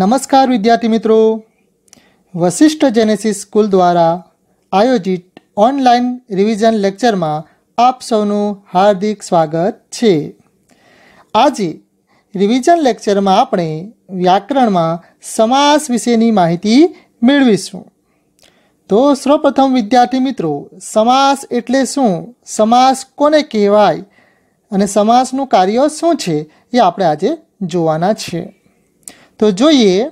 નમસ્કાર વિદ્યાર્થી મિત્રો વશિષ્ઠ જેનેસિસ સ્કૂલ દ્વારા આયોજિત ઓનલાઈન રિવિઝન લેક્ચરમાં આપ સૌનું હાર્દિક સ્વાગત છે આજે રિવિઝન લેક્ચરમાં આપણે વ્યાકરણમાં સમાસ વિશેની માહિતી મેળવીશું તો સૌપ્રથમ વિદ્યાર્થી મિત્રો સમાસ એટલે શું સમાસ કોને કહેવાય અને સમાસનું કાર્ય શું છે એ આપણે આજે જોવાના છીએ તો જોઈએ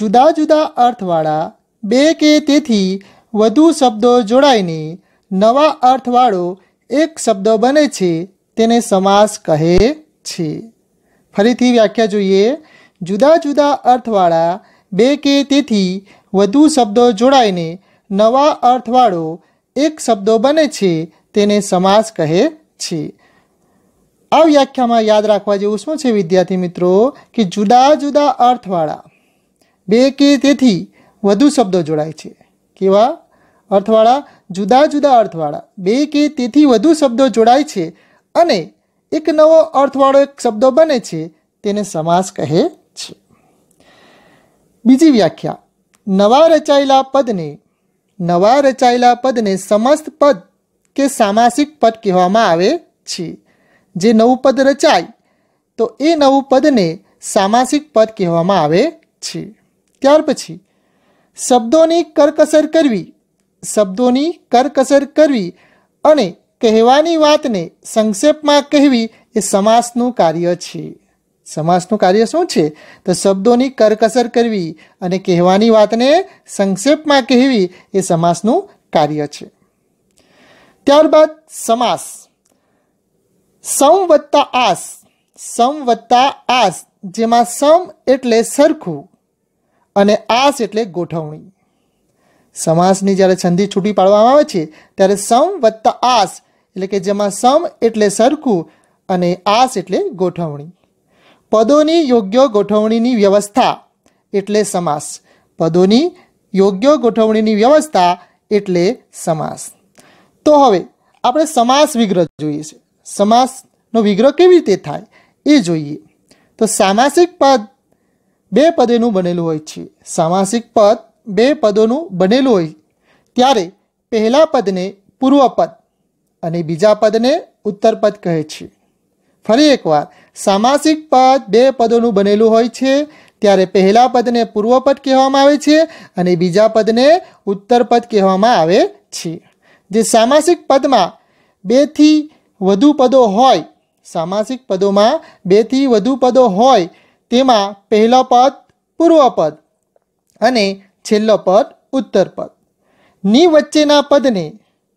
જુદા જુદા અર્થવાળા બે કે તેથી વધુ શબ્દો જોડાઈને નવા અર્થવાળો એક શબ્દ બને છે તેને સમાસ કહે છે ફરીથી વ્યાખ્યા જોઈએ જુદા જુદા અર્થવાળા બે કે તેથી વધુ શબ્દો જોડાઈને નવા અર્થવાળો એક શબ્દો બને છે તેને સમાસ કહે છે આ વ્યાખ્યામાં યાદ રાખવા જેવું શું છે વિદ્યાર્થી મિત્રો કે જુદા જુદા અર્થવાળા બે કે તેથી વધુ શબ્દો જોડાય છે કેવા અર્થવાળા જુદા જુદા અર્થવાળા બે કે તેથી વધુ શબ્દો જોડાય છે અને એક નવો અર્થવાળો એક શબ્દ બને છે તેને સમાસ કહે છે બીજી વ્યાખ્યા નવા રચાયેલા પદને નવા રચાયેલા પદને સમસ્ત પદ કે સામાસિક પદ કહેવામાં આવે છે જે નવું પદ રચાય તો એ નવું પદને સામાસિક પદ કહેવામાં આવે છે ત્યાર પછી શબ્દોની કરકસર કરવી શબ્દોની કરકસર કરવી અને કહેવાની વાતને સંક્ષેપમાં કહેવી એ સમાસનું કાર્ય છે સમાસનું કાર્ય શું છે તો શબ્દોની કરકસર કરવી અને કહેવાની વાતને સંક્ષેપમાં કહેવી એ સમાસનું કાર્ય છે ત્યારબાદ સમાસ સમ વત્તા આસ સમ વત્તા આસ જેમાં સમ એટલે સરખું અને આસ એટલે ગોઠવણી સમાસની જ્યારે સંધિ છૂટી પાડવામાં આવે છે ત્યારે સમ વત્તા આસ એટલે કે જેમાં સમ એટલે સરખું અને આસ એટલે ગોઠવણી પદોની યોગ્ય ગોઠવણીની વ્યવસ્થા એટલે સમાસ પદોની યોગ્ય ગોઠવણીની વ્યવસ્થા એટલે સમાસ તો હવે આપણે સમાસ વિગ્રહ જોઈએ છે સમાસનો વિગ્રહ કેવી રીતે થાય એ જોઈએ તો સામાસિક પદ બે પદેનું બનેલું હોય છે સામાસિક પદ બે પદોનું બનેલું હોય ત્યારે પહેલા પદને પૂર્વપદ અને બીજા પદને ઉત્તરપદ કહે છે ફરી એકવાર સામાસિક પદ બે પદોનું બનેલું હોય છે ત્યારે પહેલા પદને પૂર્વપદ કહેવામાં આવે છે અને બીજા પદને ઉત્તરપદ કહેવામાં આવે છે જે સામાસિક પદમાં બેથી વધુ પદો હોય સામાસિક પદોમાં બેથી વધુ પદો હોય તેમાં પહેલો પદ પૂર્વપદ અને છેલ્લો પદ ઉત્તરપદ ની વચ્ચેના પદને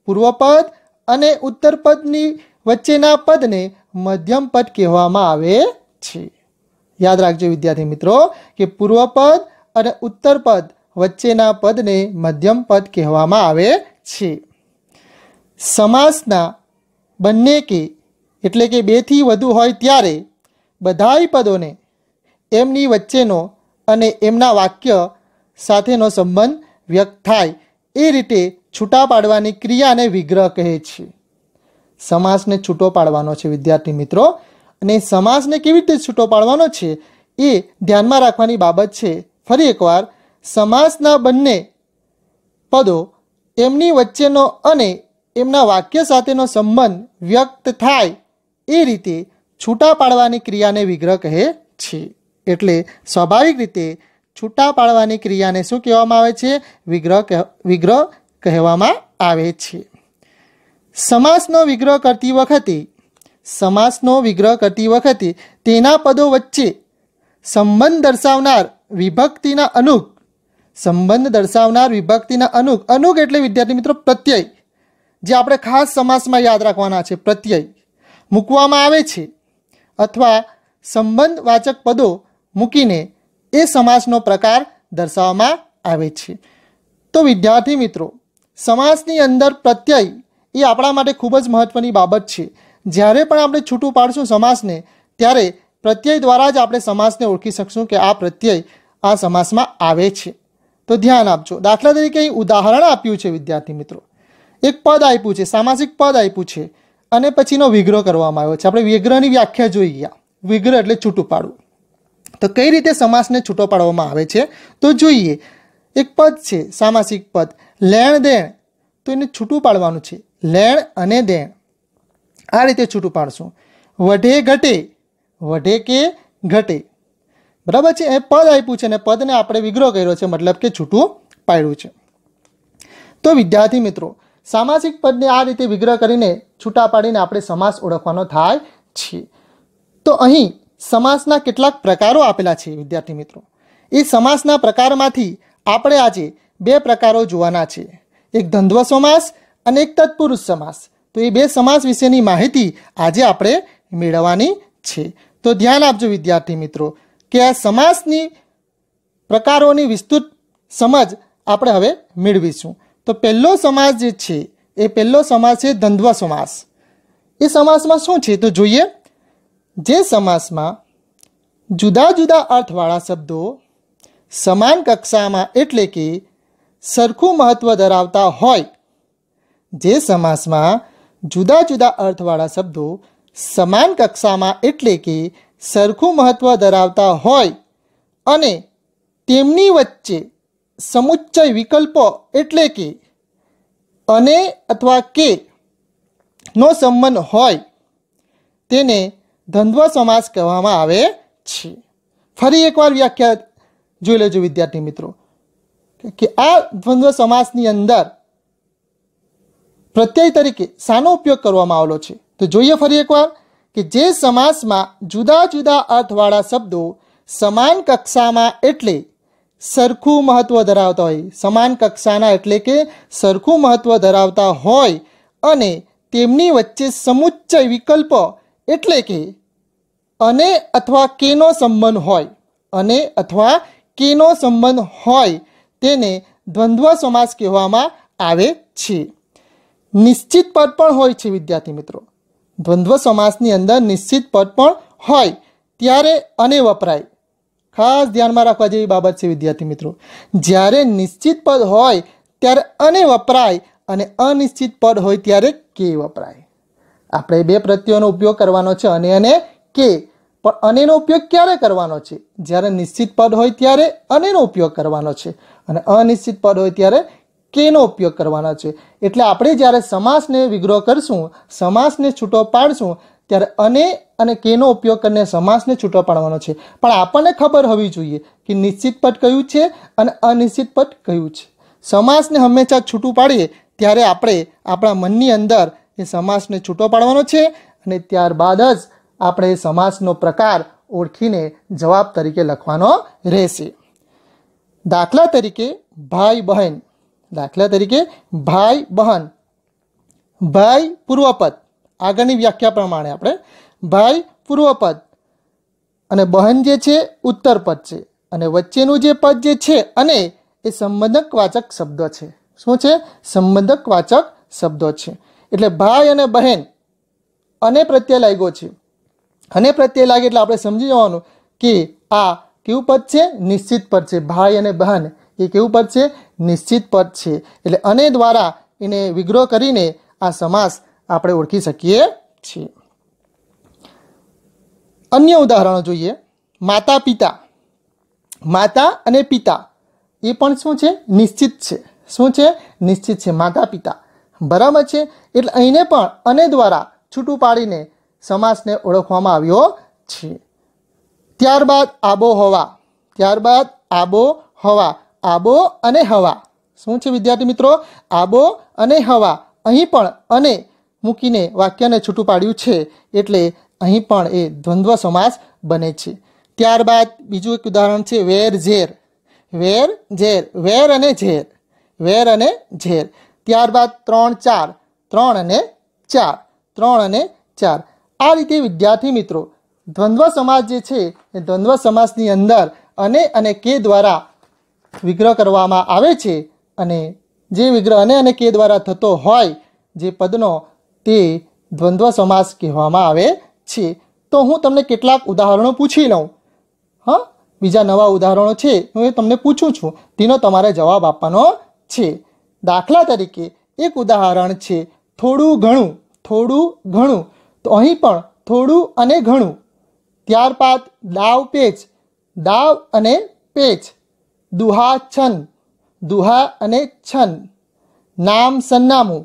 પૂર્વપદ અને ઉત્તરપદની વચ્ચેના પદને મધ્યમ પદ કહેવામાં આવે છે યાદ રાખજો વિદ્યાર્થી મિત્રો કે પૂર્વપદ અને ઉત્તરપદ વચ્ચેના પદને મધ્યમ પદ કહેવામાં આવે છે સમાસના બંને કે એટલે કે બેથી વધુ હોય ત્યારે બધાય પદોને એમની વચ્ચેનો અને એમના વાક્ય સાથેનો સંબંધ વ્યક્ત થાય એ રીતે છૂટા પાડવાની ક્રિયાને વિગ્રહ કહે છે સમાસને છૂટો પાડવાનો છે વિદ્યાર્થી મિત્રો અને સમાસને કેવી રીતે છૂટો પાડવાનો છે એ ધ્યાનમાં રાખવાની બાબત છે ફરી એકવાર સમાસના બંને પદો એમની વચ્ચેનો અને એમના વાક્ય સાથેનો સંબંધ વ્યક્ત થાય એ રીતે છૂટા પાડવાની ક્રિયાને વિગ્રહ કહે છે એટલે સ્વાભાવિક રીતે છૂટા પાડવાની ક્રિયાને શું કહેવામાં આવે છે વિગ્રહ વિગ્રહ કહેવામાં આવે છે સમાસનો વિગ્રહ કરતી વખતે સમાસનો વિગ્રહ કરતી વખતે તેના પદો વચ્ચે સંબંધ દર્શાવનાર વિભક્તિના અનુક સંબંધ દર્શાવનાર વિભક્તિના અનુક અનુક એટલે વિદ્યાર્થી મિત્રો પ્રત્યય જે આપણે ખાસ સમાસમાં યાદ રાખવાના છે પ્રત્યય મૂકવામાં આવે છે અથવા સંબંધવાચક પદો મૂકીને એ સમાસનો પ્રકાર દર્શાવવામાં આવે છે તો વિદ્યાર્થી મિત્રો સમાસની અંદર પ્રત્યય એ આપણા માટે ખૂબ જ મહત્ત્વની બાબત છે જ્યારે પણ આપણે છૂટું પાડશું સમાસને ત્યારે પ્રત્યય દ્વારા જ આપણે સમાસને ઓળખી શકશું કે આ પ્રત્યય આ સમાસમાં આવે છે તો ધ્યાન આપજો દાખલા તરીકે અહીં ઉદાહરણ આપ્યું છે વિદ્યાર્થી મિત્રો એક પદ આપ્યું છે સામાસિક પદ આપ્યું છે અને પછીનો વિગ્રહ કરવામાં આવ્યો છે આપણે વિગ્રહની વ્યાખ્યા જોઈ ગયા વિગ્રહ એટલે છૂટું પાડવું તો કઈ રીતે સમાસને છૂટો પાડવામાં આવે છે તો જોઈએ એક પદ છે સામાસિક પદ લેણ દેણ તો એને છૂટું પાડવાનું છે લેણ અને દેણ આ રીતે છૂટું પાડશું વઢે ઘટે વઢે કે ઘટે બરાબર છે એ પદ આપ્યું છે અને પદને આપણે વિગ્રહ કર્યો છે મતલબ કે છૂટું પાડ્યું છે તો વિદ્યાર્થી મિત્રો સામાસિક પદને આ રીતે વિગ્રહ કરીને છૂટા પાડીને આપણે સમાસ ઓળખવાનો થાય છે તો અહીં સમાસના કેટલાક પ્રકારો આપેલા છે વિદ્યાર્થી મિત્રો એ સમાસના પ્રકારમાંથી આપણે આજે બે પ્રકારો જોવાના છે એક ધંધ્વ સમાસ અને એક તત્પુરુષ સમાસ તો એ બે સમાસ વિશેની માહિતી આજે આપણે મેળવવાની છે તો ધ્યાન આપજો વિદ્યાર્થી મિત્રો કે આ સમાસની પ્રકારોની વિસ્તૃત સમજ આપણે હવે મેળવીશું તો પહેલો સમાસ જે છે એ પહેલો સમાસ છે દ્વંદ્વ સમાસ એ સમાસમાં શું છે તો જોઈએ જે સમાસમાં જુદા જુદા અર્થવાળા શબ્દો સમાન કક્ષામાં એટલે કે સરખું મહત્ત્વ ધરાવતા હોય જે સમાસમાં જુદા જુદા અર્થવાળા શબ્દો સમાન કક્ષામાં એટલે કે સરખું મહત્ત્વ ધરાવતા હોય અને તેમની વચ્ચે સમુચ્ચય વિકલ્પો એટલે કે અને અથવા કે નો સંબંધ હોય તેને ધંધ્વ સમાસ કહેવામાં આવે છે ફરી એકવાર વ્યાખ્યા જોઈ લેજો વિદ્યાર્થી મિત્રો કે આ ધ્વંદ્વ સમાસની અંદર પ્રત્યય તરીકે શાનો ઉપયોગ કરવામાં આવેલો છે તો જોઈએ ફરી એકવાર કે જે સમાસમાં જુદા જુદા અર્થવાળા શબ્દો સમાન કક્ષામાં એટલે સરખું મહત્ત્વ ધરાવતા હોય સમાન કક્ષાના એટલે કે સરખું મહત્ત્વ ધરાવતા હોય અને તેમની વચ્ચે સમુચ્ચય વિકલ્પ એટલે કે અને અથવા કેનો સંબંધ હોય અને અથવા કેનો સંબંધ હોય તેને દ્વંદ્વ સમાસ કહેવામાં આવે છે નિશ્ચિત પદ પણ હોય છે વિદ્યાર્થી મિત્રો દ્વંદ્વ સમાસની અંદર નિશ્ચિત પદ પણ હોય ત્યારે અને વપરાય ખાસ ધ્યાનમાં રાખવા જેવી બાબત છે વિદ્યાર્થી મિત્રો જ્યારે નિશ્ચિત પદ હોય ત્યારે અને વપરાય અને અનિશ્ચિત પદ હોય ત્યારે કે વપરાય આપણે બે પ્રત્યયોનો ઉપયોગ કરવાનો છે અને અને કે પણ અનેનો ઉપયોગ ક્યારે કરવાનો છે જ્યારે નિશ્ચિત પદ હોય ત્યારે અનેનો ઉપયોગ કરવાનો છે અને અનિશ્ચિત પદ હોય ત્યારે કેનો ઉપયોગ કરવાનો છે એટલે આપણે જ્યારે સમાસને વિગ્રહ કરશું સમાસને છૂટો પાડશું ત્યારે અને અને કેનો ઉપયોગ કરીને સમાસને છૂટો પાડવાનો છે પણ આપણને ખબર હોવી જોઈએ કે નિશ્ચિત પદ કયું છે અને અનિશ્ચિત પદ કયું છે સમાસને હંમેશા છૂટું પાડીએ ત્યારે આપણે આપણા મનની અંદર એ સમાસને છૂટો પાડવાનો છે અને ત્યારબાદ જ આપણે સમાસનો પ્રકાર ઓળખીને જવાબ તરીકે લખવાનો રહેશે દાખલા તરીકે ભાઈ બહેન દાખલા તરીકે ભાઈ બહેન ભાઈ પૂર્વપદ આગળની વ્યાખ્યા પ્રમાણે આપણે ભાઈ પૂર્વપદ અને બહેન જે છે ઉત્તરપદ છે અને વચ્ચેનું જે પદ જે છે અને એ સંબંધક વાચક શબ્દ છે શું છે સંબંધક વાચક શબ્દો છે એટલે ભાઈ અને બહેન અને પ્રત્યય લાગ્યો છે અને પ્રત્યય લાગે એટલે આપણે સમજી જવાનું કે આ કેવું પદ છે નિશ્ચિત પદ છે ભાઈ અને બહેન એ કેવું પદ છે નિશ્ચિત પદ છે એટલે અને દ્વારા એને વિગ્રહ કરીને આ સમાસ આપણે ઓળખી શકીએ છીએ અન્ય ઉદાહરણો જોઈએ માતા પિતા માતા અને પિતા એ પણ શું છે નિશ્ચિત છે શું છે નિશ્ચિત છે માતા પિતા બરાબર છે એટલે અહીંને પણ અને દ્વારા છૂટું પાડીને સમાસને ઓળખવામાં આવ્યો છે ત્યારબાદ આબોહવા ત્યારબાદ આબોહવા આબો અને હવા શું છે વિદ્યાર્થી મિત્રો આબો અને હવા અહીં પણ અને મૂકીને વાક્યને છૂટું પાડ્યું છે એટલે અહીં પણ એ દ્વંદ્વ સમાસ બને છે ત્યારબાદ બીજું એક ઉદાહરણ છે વેર ઝેર વેર ઝેર વેર અને ઝેર વેર અને ઝેર ત્યારબાદ ત્રણ ચાર ત્રણ અને ચાર ત્રણ અને ચાર આ રીતે વિદ્યાર્થી મિત્રો દ્વંદ્વ સમાસ જે છે એ દ્વંદ્વ સમાસની અંદર અને અને કે દ્વારા વિગ્રહ કરવામાં આવે છે અને જે વિગ્રહ અને અને કે દ્વારા થતો હોય જે પદનો તે દ્વંદ્વ સમાસ કહેવામાં આવે છે તો હું તમને કેટલાક ઉદાહરણો પૂછી લઉં હા બીજા નવા ઉદાહરણો છે હું એ તમને પૂછું છું તેનો તમારે જવાબ આપવાનો છે દાખલા તરીકે એક ઉદાહરણ છે થોડું ઘણું થોડું ઘણું તો અહીં પણ થોડું અને ઘણું ત્યારબાદ દાવ પેચ દાવ અને પેચ દુહા છન દુહા અને છન નામ સન્નામું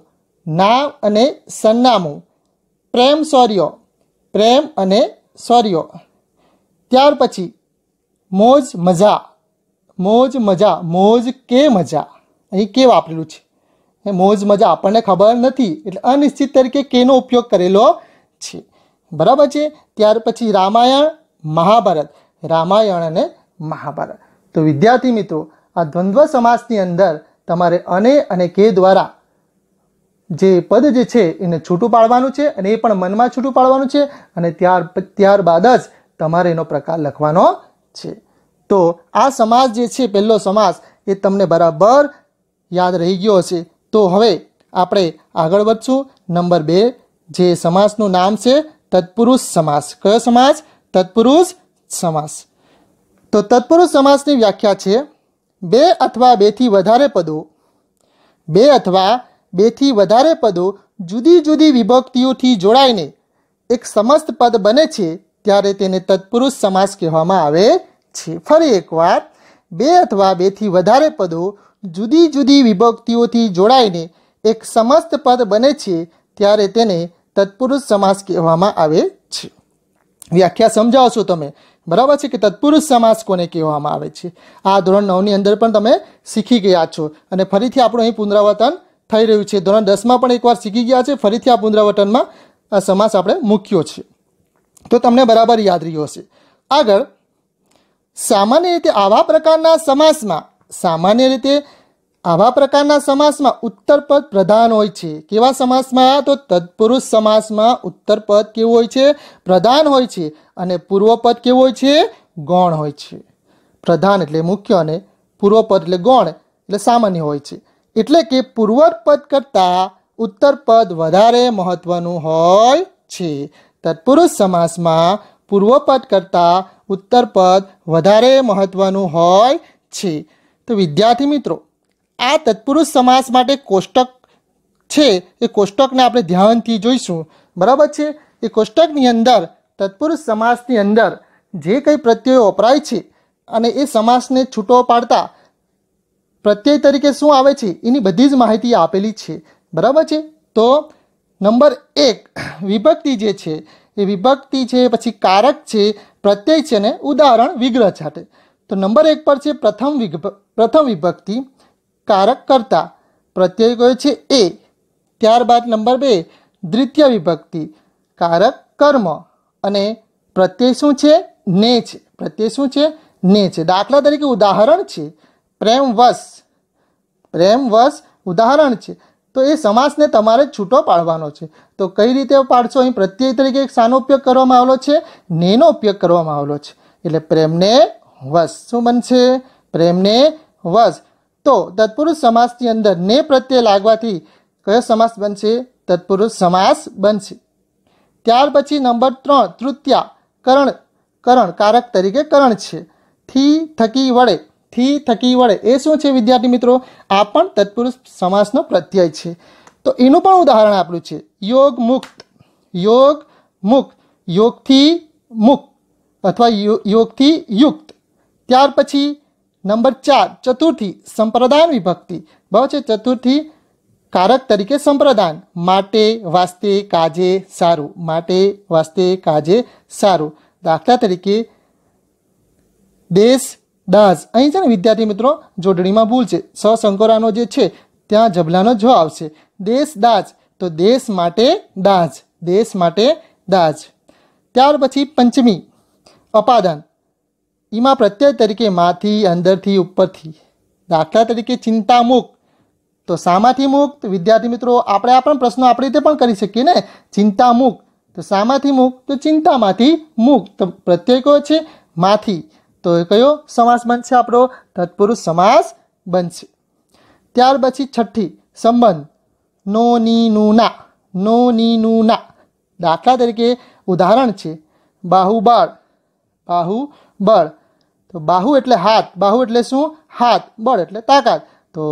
નામ અને સરનામું પ્રેમ સૌર્યો પ્રેમ અને સૌર્યો ત્યાર પછી મોજ મજા મોજ મજા મોજ કે મજા અહીં કે વાપરેલું છે એ મોજ મજા આપણને ખબર નથી એટલે અનિશ્ચિત તરીકે કેનો ઉપયોગ કરેલો છે બરાબર છે ત્યાર પછી રામાયણ મહાભારત રામાયણ અને મહાભારત તો વિદ્યાર્થી મિત્રો આ દ્વંદ્વ સમાજની અંદર તમારે અને અને કે દ્વારા જે પદ જે છે એને છૂટું પાડવાનું છે અને એ પણ મનમાં છૂટું પાડવાનું છે અને ત્યાર ત્યારબાદ જ તમારે એનો પ્રકાર લખવાનો છે તો આ સમાસ જે છે પહેલો સમાસ એ તમને બરાબર યાદ રહી ગયો હશે તો હવે આપણે આગળ વધશું નંબર બે જે સમાસનું નામ છે તત્પુરુષ સમાસ કયો સમાસ તત્પુરુષ સમાસ તો તત્પુરુષ સમાસની વ્યાખ્યા છે બે અથવા બેથી વધારે પદો બે અથવા બેથી વધારે પદો જુદી જુદી વિભક્તિઓથી જોડાઈને એક સમસ્ત પદ બને છે ત્યારે તેને તત્પુરુષ સમાસ કહેવામાં આવે છે ફરી એકવાર બે અથવા બેથી વધારે પદો જુદી જુદી વિભક્તિઓથી જોડાઈને એક સમસ્ત પદ બને છે ત્યારે તેને તત્પુરુષ સમાસ કહેવામાં આવે છે વ્યાખ્યા સમજાવશો તમે બરાબર છે કે તત્પુરુષ સમાસ કોને કહેવામાં આવે છે આ ધોરણ નવની અંદર પણ તમે શીખી ગયા છો અને ફરીથી આપણું અહીં પુનરાવર્તન થઈ રહ્યું છે ધોરણ દસમાં પણ એકવાર શીખી ગયા છે ફરીથી આ પુનરાવર્તનમાં આ સમાસ આપણે મૂક્યો છે તો તમને બરાબર યાદ રહ્યો હશે આગળ સામાન્ય રીતે આવા પ્રકારના સમાસમાં સામાન્ય રીતે આવા પ્રકારના સમાસમાં ઉત્તરપદ પ્રધાન હોય છે કેવા સમાસમાં તો તત્પુરુષ સમાસમાં ઉત્તરપદ કેવું હોય છે પ્રધાન હોય છે અને પૂર્વપદ કેવું હોય છે ગૌણ હોય છે પ્રધાન એટલે મુખ્ય અને પૂર્વપદ એટલે ગૌણ એટલે સામાન્ય હોય છે એટલે કે પૂર્વપદ કરતાં ઉત્તરપદ વધારે મહત્વનું હોય છે તત્પુરુષ સમાસમાં પૂર્વપદ કરતાં ઉત્તરપદ વધારે મહત્વનું હોય છે તો વિદ્યાર્થી મિત્રો આ તત્પુરુષ સમાસ માટે કોષ્ટક છે એ કોષ્ટકને આપણે ધ્યાનથી જોઈશું બરાબર છે એ કોષ્ટકની અંદર તત્પુરુષ સમાસની અંદર જે કંઈ પ્રત્યયો વપરાય છે અને એ સમાસને છૂટો પાડતા પ્રત્યય તરીકે શું આવે છે એની બધી જ માહિતી આપેલી છે બરાબર છે તો નંબર એક વિભક્તિ જે છે એ વિભક્તિ છે પછી કારક છે પ્રત્યય છે ને ઉદાહરણ વિગ્રહ છાટે તો નંબર એક પર છે પ્રથમ પ્રથમ વિભક્તિ કારક કરતા પ્રત્યય કયો છે એ ત્યારબાદ નંબર બે દ્વિતીય વિભક્તિ કારક કર્મ અને પ્રત્યય શું છે ને છે પ્રત્યય શું છે ને છે દાખલા તરીકે ઉદાહરણ છે પ્રેમવશ પ્રેમવશ ઉદાહરણ છે તો એ સમાસને તમારે છૂટો પાડવાનો છે તો કઈ રીતે પાડશો અહીં પ્રત્યય તરીકે એક સાનો ઉપયોગ કરવામાં આવેલો છે નેનો ઉપયોગ કરવામાં આવેલો છે એટલે પ્રેમને વશ શું બનશે પ્રેમને વશ તો તત્પુરુષ સમાસની અંદર ને પ્રત્યય લાગવાથી કયો સમાસ બનશે તત્પુરુષ સમાસ બનશે ત્યાર પછી નંબર ત્રણ તૃતીયા કરણ કરણ કારક તરીકે કરણ છે થી થકી વડે થી થકી વળે એ શું છે વિદ્યાર્થી મિત્રો આ પણ તત્પુરુષ સમાસનો પ્રત્યય છે તો એનું પણ ઉદાહરણ આપણું છે યોગ મુક્ત યોગ મુક્ત યોગથી મુક્ત અથવા યોગથી યુક્ત ત્યાર પછી નંબર ચાર ચતુર્થી સંપ્રદાન વિભક્તિ બહુ છે ચતુર્થી કારક તરીકે સંપ્રદાન માટે વાસ્તે કાજે સારું માટે વાસ્તે કાજે સારું દાખલા તરીકે દેશ દાસ અહીં છે ને વિદ્યાર્થી મિત્રો જોડણીમાં ભૂલ છે સ સંકોરાનો જે છે ત્યાં જબલાનો જ આવશે દેશ દાસ તો દેશ માટે દાજ દેશ માટે દાજ ત્યાર પછી પંચમી અપાદાન એમાં પ્રત્યય તરીકે માથી અંદરથી ઉપરથી દાખલા તરીકે ચિંતા તો સામાથી મુક્ત વિદ્યાર્થી મિત્રો આપણે આ પણ પ્રશ્નો આપણી રીતે પણ કરી શકીએ ને ચિંતા તો સામાથી મુક્ત તો ચિંતામાંથી મુક્ત પ્રત્યય કયો છે માથી તો એ કયો સમાસ બનશે આપણો તત્પુરુષ સમાસ બનશે ત્યાર પછી છઠ્ઠી સંબંધ નો ની નું ના નો ની નું ના દાખલા તરીકે ઉદાહરણ છે બાહુબળ બાહુબળ તો બાહુ એટલે હાથ બાહુ એટલે શું હાથ બળ એટલે તાકાત તો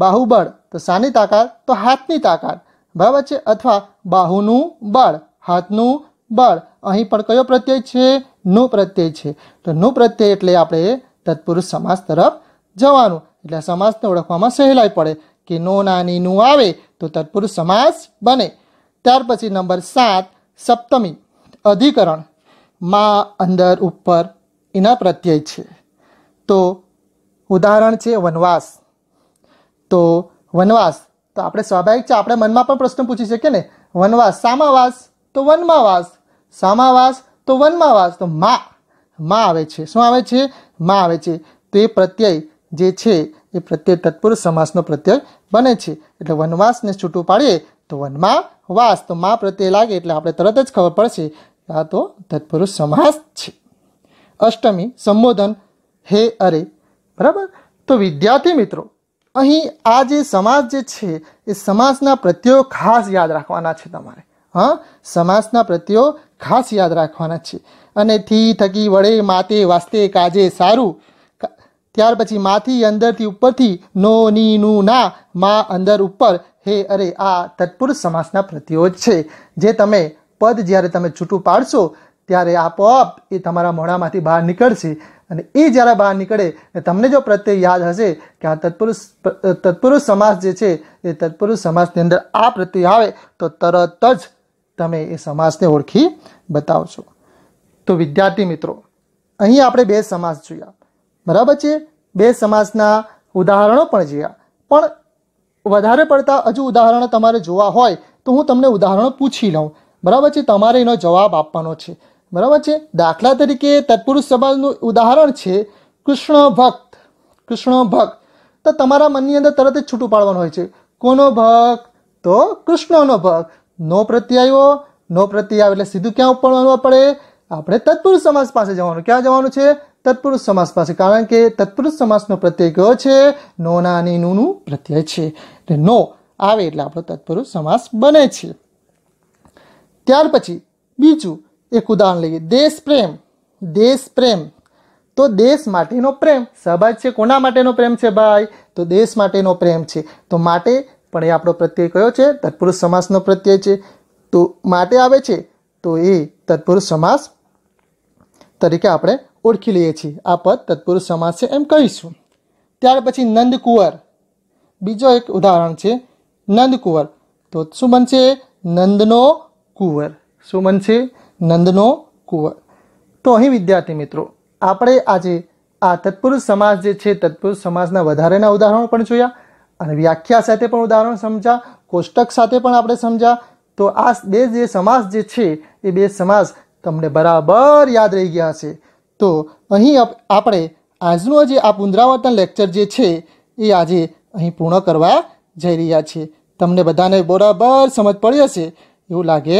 બાહુબળ તો શાની તાકાત તો હાથની તાકાત બરાબર છે અથવા બાહુનું બળ હાથનું બળ અહીં પણ કયો પ્રત્યય છે નો પ્રત્યય છે તો નો પ્રત્યય એટલે આપણે તત્પુરુષ સમાસ તરફ જવાનું એટલે સમાસને ઓળખવામાં સહેલાઈ પડે કે નો નાની નું આવે તો તત્પુરુષ સમાસ બને ત્યાર પછી નંબર સાત સપ્તમી અધિકરણ માં અંદર ઉપર એના પ્રત્યય છે તો ઉદાહરણ છે વનવાસ તો વનવાસ તો આપણે સ્વાભાવિક છે આપણે મનમાં પણ પ્રશ્ન પૂછી શકીએ ને વનવાસ સામાવાસ તો વનમાં વાસ સામાવાસ તો વનમાં વાસ તો મા માં આવે છે શું આવે છે માં આવે છે તો એ પ્રત્યય જે છે એ પ્રત્યય તત્પુરુષ સમાસનો પ્રત્યય બને છે એટલે વનવાસને છૂટું પાડીએ તો વનમાં વાસ તો માં પ્રત્યય લાગે એટલે આપણે તરત જ ખબર પડશે આ તો તત્પુરુષ સમાસ છે અષ્ટમી સંબોધન હે અરે બરાબર તો વિદ્યાર્થી મિત્રો અહીં આ જે સમાસ જે છે એ સમાસના પ્રત્યયો ખાસ યાદ રાખવાના છે તમારે હા સમાસના પ્રત્યયો ખાસ યાદ રાખવાના છે અને થી થકી વડે માતે વાસ્તે કાજે સારું ત્યાર પછી માથી અંદરથી ઉપરથી નો ની નું ના મા અંદર ઉપર હે અરે આ તત્પુરુષ સમાસના પ્રત્યો છે જે તમે પદ જ્યારે તમે છૂટું પાડશો ત્યારે આપોઆપ એ તમારા મોઢામાંથી બહાર નીકળશે અને એ જ્યારે બહાર નીકળે તમને જો પ્રત્યે યાદ હશે કે આ તત્પુરુષ તત્પુરુષ સમાસ જે છે એ તત્પુરુષ સમાસની અંદર આ પ્રત્યે આવે તો તરત જ તમે એ સમાસને ઓળખી બતાવશો તો વિદ્યાર્થી મિત્રો અહીં આપણે બે સમાસ જોયા બરાબર છે બે સમાસના ઉદાહરણો પણ જોયા પણ વધારે પડતા હજુ ઉદાહરણો તમારે જોવા હોય તો હું તમને ઉદાહરણો પૂછી લઉં બરાબર છે તમારે એનો જવાબ આપવાનો છે બરાબર છે દાખલા તરીકે તત્પુરુષ સમાજનું ઉદાહરણ છે કૃષ્ણ ભક્ત કૃષ્ણ ભક્ત તો તમારા મનની અંદર તરત જ છૂટું પાડવાનું હોય છે કોનો ભક્ત તો કૃષ્ણનો ભક્ત નો પ્રત્યય આવ્યો નો પ્રત્યય આવે એટલે સીધું ક્યાં ઉપડવાનું પડે આપણે તત્પુરુષ સમાસ પાસે જવાનું ક્યાં જવાનું છે તત્પુરુષ સમાસ પાસે કારણ કે તત્પુરુષ સમાસનો પ્રત્યય કયો છે નોના અને નુનું પ્રત્યય છે એટલે નો આવે એટલે આપણો તત્પુરુષ સમાસ બને છે ત્યાર પછી બીજું એક ઉદાહરણ લઈએ દેશ પ્રેમ દેશ પ્રેમ તો દેશ માટેનો પ્રેમ સહભાજ છે કોના માટેનો પ્રેમ છે ભાઈ તો દેશ માટેનો પ્રેમ છે તો માટે પણ એ આપણો પ્રત્યય કયો છે તત્પુરુષ સમાસનો પ્રત્યય છે તો માટે આવે છે તો એ તત્પુરુષ સમાસ તરીકે આપણે ઓળખી લઈએ છીએ આ પદ તત્પુરુષ સમાસ છે એમ કહીશું ત્યાર પછી નંદકુંવર બીજો એક ઉદાહરણ છે નંદકુંવર તો શું બનશે નંદનો કુંવર શું બનશે નંદનો કુંવર તો અહીં વિદ્યાર્થી મિત્રો આપણે આજે આ તત્પુરુષ સમાસ જે છે તત્પુરુષ સમાસના વધારેના ઉદાહરણો પણ જોયા અને વ્યાખ્યા સાથે પણ ઉદાહરણ સમજા કોષ્ટક સાથે પણ આપણે સમજા તો આ બે જે સમાસ જે છે એ બે સમાસ તમને બરાબર યાદ રહી ગયા હશે તો અહીં આપણે આજનો જે આ પુનરાવર્તન લેક્ચર જે છે એ આજે અહીં પૂર્ણ કરવા જઈ રહ્યા છીએ તમને બધાને બરાબર સમજ પડી હશે એવું લાગે